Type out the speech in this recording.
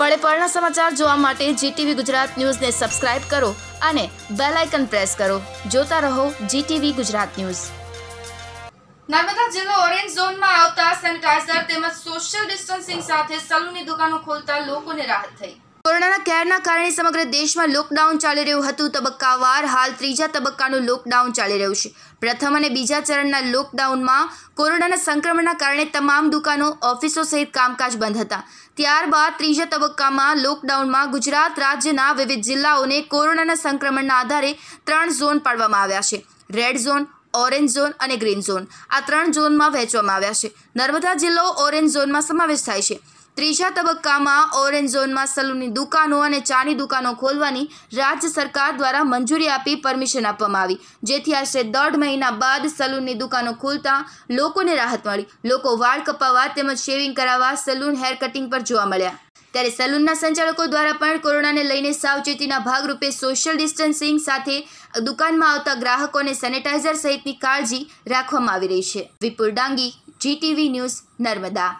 પળે પળના સમાચાર જોવા માટે જીટીવી ગુજરાત ન્યૂઝને સબસ્ક્રાઇબ કરો અને બેલ આઇકન પ્રેસ કરો જોતા રહો જીટીવી ગુજરાત ન્યૂઝ નર્મદા જિલ્લો ઓરેન્જ ઝોનમાં આવતા સેનિટાઇઝર તેમજ સોશિયલ ડિસ્ટન્સિંગ સાથે સલૂનની દુકાનો ખોલતા લોકોને રાહત થઈ કોરોનાના કેરના કારણે સમગ્ર દેશમાં લોકડાઉન ચાલી રહ્યું હતું તબક્કાવાર હાલ ત્રીજા તબક્કાનું લોકડાઉન ચાલી રહ્યું છે પ્રથમ અને બીજા ચરણના લોકડાઉનમાં કોરોનાના સંક્રમણના કારણે તમામ દુકાનો ઓફિસો સહિત કામકાજ બંધ હતા ત્યારબાદ ત્રીજા તબક્કામાં લોકડાઉનમાં ગુજરાત રાજ્યના વિવિધ જિલ્લાઓને કોરોનાના સંક્રમણના આધારે ત્રણ ઝોન પાડવામાં આવ્યા છે રેડ ઝોન ઓરેન્જ ઝોન અને ગ્રીન ઝોન આ ત્રણ ઝોનમાં વહેંચવામાં આવ્યા છે નર્મદા જિલ્લો ઓરેન્જ ઝોનમાં સમાવેશ થાય છે ત્રીજા તબક્કામાં ઓરેન્જ ઝોનમાં સલૂનની દુકાનો અને ચાની દુકાનો ખોલવાની રાજ્ય સરકાર દ્વારા મંજૂરી આપી પરમિશન આપવામાં આવી જેથી આશરે દોઢ મહિના બાદ સલૂનની દુકાનો ખોલતા લોકોને રાહત મળી લોકો વાળ કપાવવા તેમજ શેવિંગ કરાવવા સલૂન હેર કટિંગ પર જોવા મળ્યા ત્યારે સલૂનના સંચાલકો દ્વારા પણ કોરોનાને લઈને સાવચેતીના ભાગરૂપે સોશિયલ ડિસ્ટન્સિંગ સાથે દુકાનમાં આવતા ગ્રાહકોને સેનેટાઇઝર સહિતની કાળજી રાખવામાં આવી રહી છે વિપુલ ડાંગી જીટીવી ન્યૂઝ નર્મદા